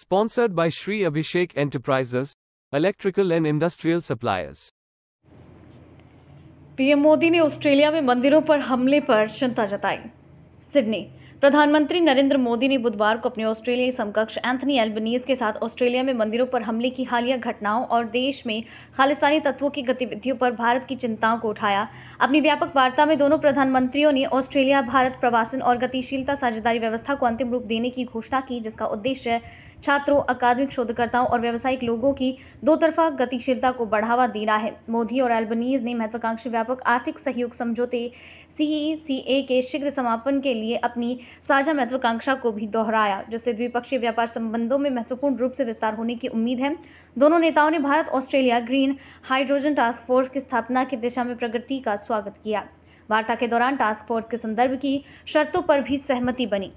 Sponsored by Sri Abhishek Enterprises, Electrical and Industrial Suppliers. PM Modi ने Australia में मंदिरों पर हमले पर चिंता जताई सिडनी प्रधानमंत्री नरेंद्र मोदी ने बुधवार को अपने ऑस्ट्रेलियाई समकक्ष एंथनी एल्बनीज के साथ ऑस्ट्रेलिया में मंदिरों पर हमले की हालिया घटनाओं और देश में खालिस्तानी तत्वों की गतिविधियों पर भारत की चिंताओं को उठाया अपनी व्यापक वार्ता में दोनों प्रधानमंत्रियों ने ऑस्ट्रेलिया भारत प्रवासन और गतिशीलता साझेदारी व्यवस्था को अंतिम रूप देने की घोषणा की जिसका उद्देश्य छात्रों अकादमिक शोधकर्ताओं और व्यावसायिक लोगों की दो तरफा गतिशीलता को बढ़ावा देना है मोदी और एल्बनीज ने महत्वाकांक्षी व्यापक आर्थिक सहयोग समझौते सी e के शीघ्र समापन के लिए अपनी साझा महत्वाकांक्षा को भी दोहराया जिससे द्विपक्षीय व्यापार संबंधों में महत्वपूर्ण रूप से विस्तार होने की उम्मीद है दोनों नेताओं ने Bharat Australia green hydrogen task force की स्थापना की दिशा में प्रगति का स्वागत किया वार्ता के दौरान टास्क फोर्स के संदर्भ की शर्तों पर भी सहमति बनी